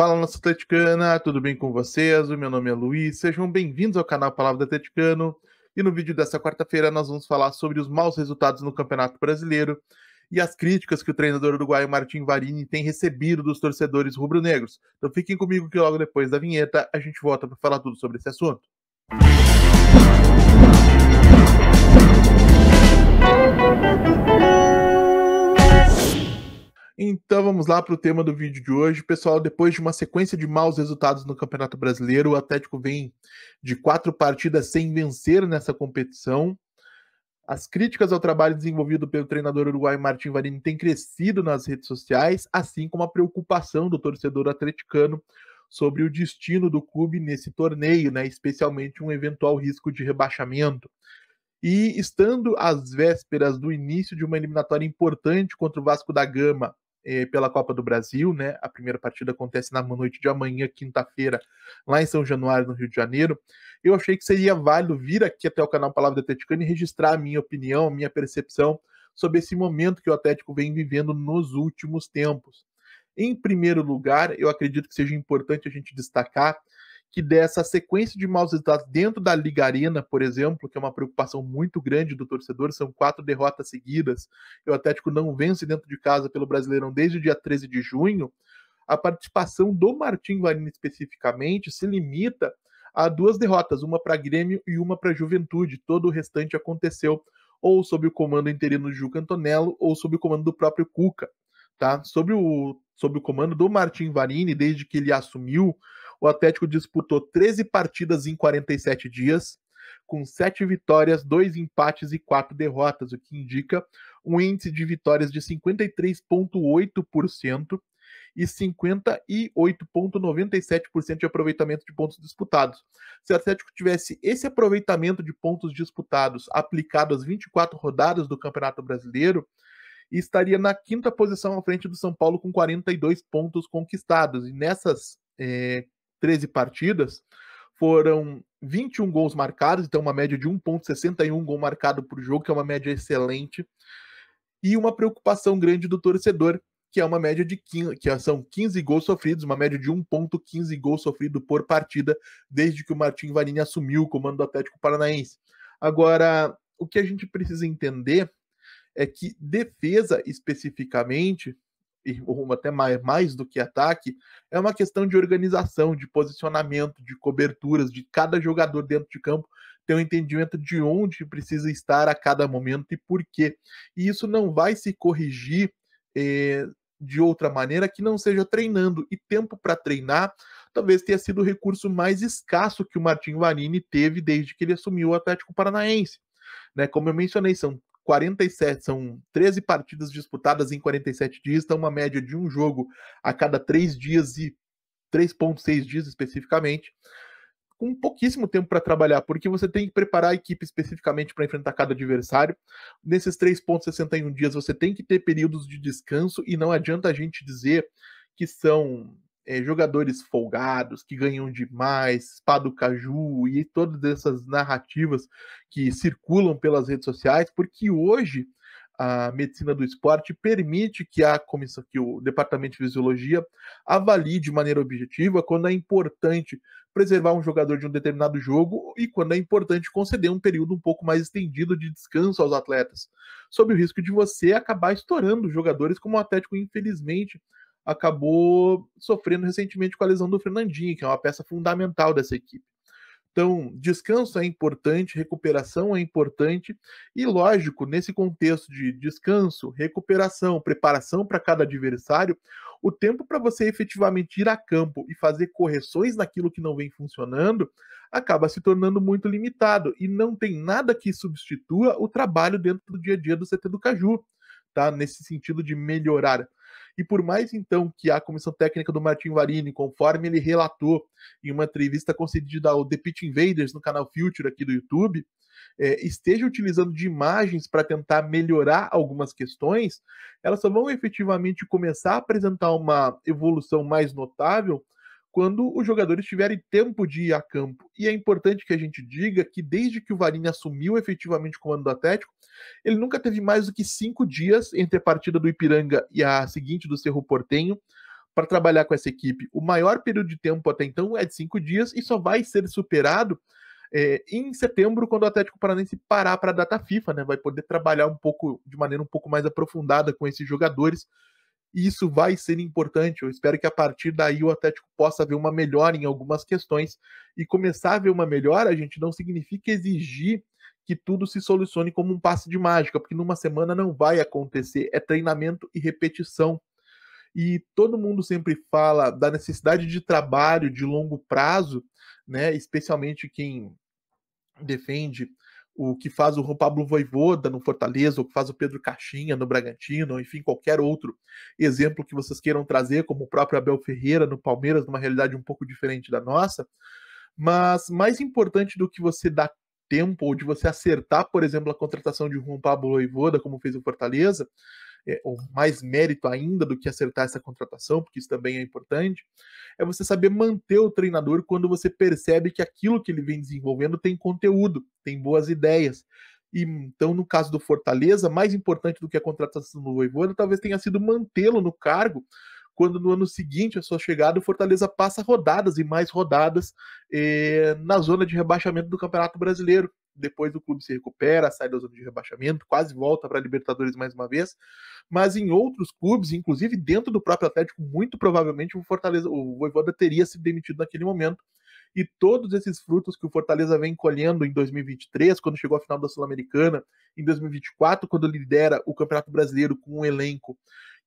Fala, nossa atleticana, tudo bem com vocês? O meu nome é Luiz, sejam bem-vindos ao canal Palavra do Atleticano. E no vídeo dessa quarta-feira nós vamos falar sobre os maus resultados no Campeonato Brasileiro e as críticas que o treinador uruguaio Martin Varini tem recebido dos torcedores rubro-negros. Então fiquem comigo que logo depois da vinheta a gente volta para falar tudo sobre esse assunto. Música Então vamos lá para o tema do vídeo de hoje. Pessoal, depois de uma sequência de maus resultados no Campeonato Brasileiro, o Atlético vem de quatro partidas sem vencer nessa competição. As críticas ao trabalho desenvolvido pelo treinador uruguaio Martin Varini têm crescido nas redes sociais, assim como a preocupação do torcedor atleticano sobre o destino do clube nesse torneio, né? especialmente um eventual risco de rebaixamento. E estando às vésperas do início de uma eliminatória importante contra o Vasco da Gama eh, pela Copa do Brasil, né? A primeira partida acontece na noite de amanhã, quinta-feira, lá em São Januário, no Rio de Janeiro. Eu achei que seria válido vir aqui até o canal Palavra do Atlético e registrar a minha opinião, a minha percepção sobre esse momento que o Atlético vem vivendo nos últimos tempos. Em primeiro lugar, eu acredito que seja importante a gente destacar que dessa sequência de maus resultados dentro da Liga Arena, por exemplo, que é uma preocupação muito grande do torcedor, são quatro derrotas seguidas, e o Atlético não vence dentro de casa pelo Brasileirão desde o dia 13 de junho, a participação do Martim Varini especificamente se limita a duas derrotas, uma para Grêmio e uma para Juventude, todo o restante aconteceu ou sob o comando interino do Juca Antonello ou sob o comando do próprio Cuca, tá? Sobre o, sobre o comando do Martim Varini, desde que ele assumiu, o Atlético disputou 13 partidas em 47 dias, com 7 vitórias, 2 empates e 4 derrotas, o que indica um índice de vitórias de 53,8% e 58,97% de aproveitamento de pontos disputados. Se o Atlético tivesse esse aproveitamento de pontos disputados aplicado às 24 rodadas do Campeonato Brasileiro, estaria na quinta posição à frente do São Paulo com 42 pontos conquistados. E nessas é, 13 partidas, foram 21 gols marcados, então uma média de 1,61 gol marcado por jogo, que é uma média excelente. E uma preocupação grande do torcedor, que é uma média de 15, que são 15 gols sofridos, uma média de 1.15 gols sofrido por partida desde que o Martim Varini assumiu o comando do Atlético Paranaense. Agora, o que a gente precisa entender é que defesa especificamente e ou até mais, mais do que ataque, é uma questão de organização, de posicionamento, de coberturas, de cada jogador dentro de campo ter um entendimento de onde precisa estar a cada momento e por quê. E isso não vai se corrigir eh, de outra maneira que não seja treinando. E tempo para treinar talvez tenha sido o recurso mais escasso que o Martin Vanini teve desde que ele assumiu o Atlético Paranaense. Né, como eu mencionei, são 47, são 13 partidas disputadas em 47 dias, então uma média de um jogo a cada 3 dias e 3.6 dias especificamente, com pouquíssimo tempo para trabalhar, porque você tem que preparar a equipe especificamente para enfrentar cada adversário. Nesses 3.61 dias você tem que ter períodos de descanso e não adianta a gente dizer que são é, jogadores folgados, que ganham demais, Espado Caju e todas essas narrativas que circulam pelas redes sociais, porque hoje a medicina do esporte permite que a comissão, que o departamento de fisiologia avalie de maneira objetiva quando é importante preservar um jogador de um determinado jogo e quando é importante conceder um período um pouco mais estendido de descanso aos atletas, sob o risco de você acabar estourando jogadores como o Atlético infelizmente acabou sofrendo recentemente com a lesão do Fernandinho, que é uma peça fundamental dessa equipe. Então, descanso é importante, recuperação é importante, e lógico, nesse contexto de descanso, recuperação, preparação para cada adversário, o tempo para você efetivamente ir a campo e fazer correções naquilo que não vem funcionando acaba se tornando muito limitado e não tem nada que substitua o trabalho dentro do dia a dia do CT do Caju, tá? Nesse sentido de melhorar e por mais então que a comissão técnica do Martin Varini, conforme ele relatou em uma entrevista concedida ao The Pitch Invaders no canal Future aqui do YouTube, é, esteja utilizando de imagens para tentar melhorar algumas questões, elas só vão efetivamente começar a apresentar uma evolução mais notável quando os jogadores tiverem tempo de ir a campo. E é importante que a gente diga que desde que o Varinha assumiu efetivamente o comando do Atlético, ele nunca teve mais do que cinco dias entre a partida do Ipiranga e a seguinte do Cerro Portenho para trabalhar com essa equipe. O maior período de tempo até então é de cinco dias e só vai ser superado é, em setembro, quando o Atlético Paranense parar para a data FIFA, né? Vai poder trabalhar um pouco de maneira um pouco mais aprofundada com esses jogadores e isso vai ser importante. Eu espero que a partir daí o Atlético possa ver uma melhora em algumas questões e começar a ver uma melhora, a gente não significa exigir que tudo se solucione como um passe de mágica, porque numa semana não vai acontecer, é treinamento e repetição. E todo mundo sempre fala da necessidade de trabalho de longo prazo, né, especialmente quem defende o que faz o Pablo Voivoda no Fortaleza, o que faz o Pedro Caixinha no Bragantino, enfim, qualquer outro exemplo que vocês queiram trazer, como o próprio Abel Ferreira no Palmeiras, numa realidade um pouco diferente da nossa. Mas mais importante do que você dar tempo ou de você acertar, por exemplo, a contratação de Juan Pablo Voivoda, como fez o Fortaleza, é, ou mais mérito ainda do que acertar essa contratação, porque isso também é importante, é você saber manter o treinador quando você percebe que aquilo que ele vem desenvolvendo tem conteúdo, tem boas ideias. E, então, no caso do Fortaleza, mais importante do que a contratação do Voivoda, talvez tenha sido mantê-lo no cargo, quando no ano seguinte, a sua chegada, o Fortaleza passa rodadas e mais rodadas eh, na zona de rebaixamento do Campeonato Brasileiro depois o clube se recupera, sai da zona de rebaixamento, quase volta para a Libertadores mais uma vez. Mas em outros clubes, inclusive dentro do próprio Atlético, muito provavelmente o Fortaleza, o Voivoda teria se demitido naquele momento. E todos esses frutos que o Fortaleza vem colhendo em 2023, quando chegou a final da Sul-Americana, em 2024, quando lidera o Campeonato Brasileiro com um elenco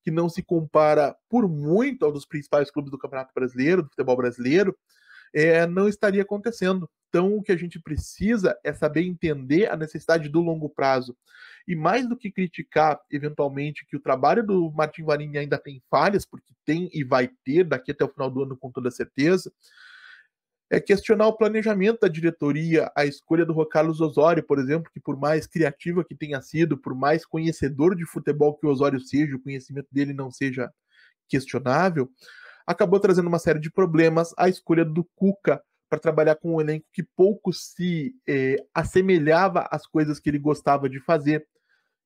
que não se compara por muito ao dos principais clubes do Campeonato Brasileiro, do futebol brasileiro, é, não estaria acontecendo. Então, o que a gente precisa é saber entender a necessidade do longo prazo. E mais do que criticar, eventualmente, que o trabalho do Martin Varini ainda tem falhas, porque tem e vai ter daqui até o final do ano, com toda certeza, é questionar o planejamento da diretoria, a escolha do Juan Carlos Osório, por exemplo, que por mais criativa que tenha sido, por mais conhecedor de futebol que o Osório seja, o conhecimento dele não seja questionável, acabou trazendo uma série de problemas a escolha do Cuca para trabalhar com um elenco que pouco se eh, assemelhava às coisas que ele gostava de fazer.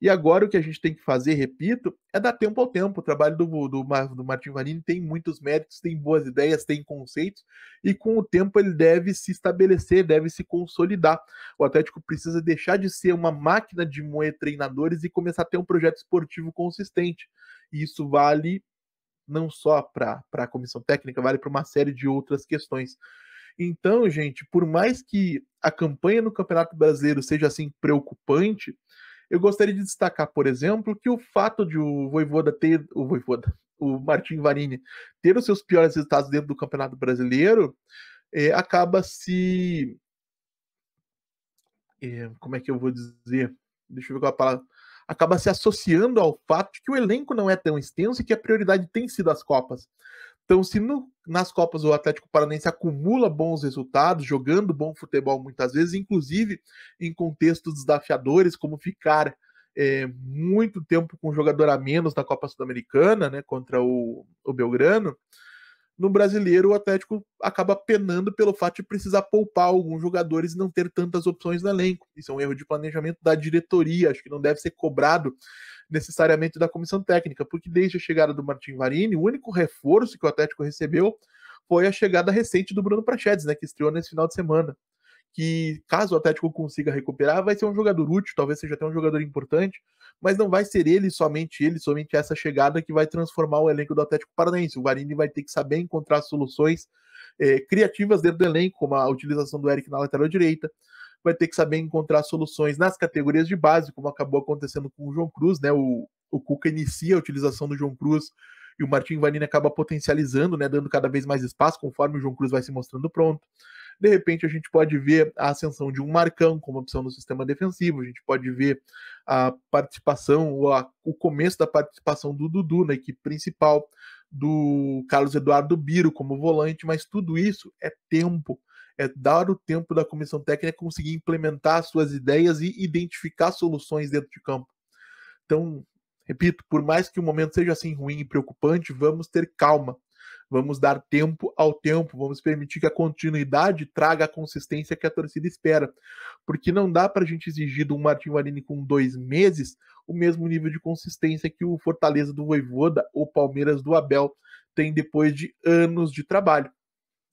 E agora o que a gente tem que fazer, repito, é dar tempo ao tempo. O trabalho do, do, do Martin Vanini tem muitos méritos, tem boas ideias, tem conceitos, e com o tempo ele deve se estabelecer, deve se consolidar. O Atlético precisa deixar de ser uma máquina de moer treinadores e começar a ter um projeto esportivo consistente. E isso vale não só para a comissão técnica, vale para uma série de outras questões. Então, gente, por mais que a campanha no Campeonato Brasileiro seja assim preocupante, eu gostaria de destacar, por exemplo, que o fato de o Voivoda ter o Voivoda, o Martin Varini ter os seus piores resultados dentro do Campeonato Brasileiro, é, acaba se é, como é que eu vou dizer? Deixa eu ver qual é a palavra acaba se associando ao fato de que o elenco não é tão extenso e que a prioridade tem sido as Copas. Então, se no, nas Copas o Atlético Paranaense acumula bons resultados, jogando bom futebol muitas vezes, inclusive em contextos desafiadores, como ficar é, muito tempo com jogador a menos na Copa Sul-Americana, né, contra o, o Belgrano, no brasileiro o Atlético acaba penando pelo fato de precisar poupar alguns jogadores e não ter tantas opções no elenco. Isso é um erro de planejamento da diretoria, acho que não deve ser cobrado necessariamente da comissão técnica, porque desde a chegada do Martin Varini, o único reforço que o Atlético recebeu foi a chegada recente do Bruno Prachedes, né, que estreou nesse final de semana que caso o Atlético consiga recuperar, vai ser um jogador útil, talvez seja até um jogador importante, mas não vai ser ele somente ele, somente essa chegada que vai transformar o elenco do Atlético Paranaense. O Varini vai ter que saber encontrar soluções é, criativas dentro do elenco, como a utilização do Eric na lateral direita, vai ter que saber encontrar soluções nas categorias de base, como acabou acontecendo com o João Cruz, né? O, o Cuca inicia a utilização do João Cruz e o Martin Varini acaba potencializando, né, dando cada vez mais espaço conforme o João Cruz vai se mostrando pronto. De repente, a gente pode ver a ascensão de um Marcão como opção no sistema defensivo, a gente pode ver a participação ou a, o começo da participação do Dudu na equipe principal, do Carlos Eduardo Biro como volante, mas tudo isso é tempo é dar o tempo da comissão técnica conseguir implementar suas ideias e identificar soluções dentro de campo. Então, repito, por mais que o momento seja assim ruim e preocupante, vamos ter calma. Vamos dar tempo ao tempo, vamos permitir que a continuidade traga a consistência que a torcida espera. Porque não dá para a gente exigir do Martin Varini com dois meses o mesmo nível de consistência que o Fortaleza do Voivoda ou Palmeiras do Abel tem depois de anos de trabalho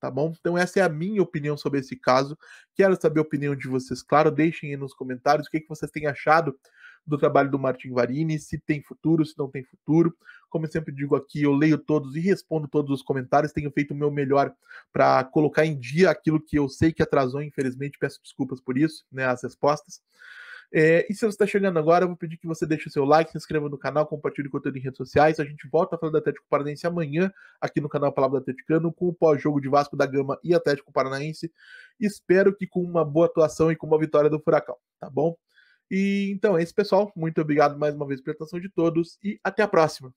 tá bom? Então essa é a minha opinião sobre esse caso. Quero saber a opinião de vocês, claro, deixem aí nos comentários o que, que vocês têm achado do trabalho do Martin Varini, se tem futuro, se não tem futuro. Como eu sempre digo aqui, eu leio todos e respondo todos os comentários, tenho feito o meu melhor para colocar em dia aquilo que eu sei que atrasou, infelizmente, peço desculpas por isso, né, as respostas. É, e se você está chegando agora, eu vou pedir que você deixe o seu like, se inscreva no canal, compartilhe o conteúdo em redes sociais. A gente volta a falar do Atlético Paranaense amanhã, aqui no canal Palavra do Atleticano, com o pós-jogo de Vasco da Gama e Atlético Paranaense. Espero que com uma boa atuação e com uma vitória do Furacão, tá bom? E então é isso, pessoal. Muito obrigado mais uma vez pela atenção de todos e até a próxima.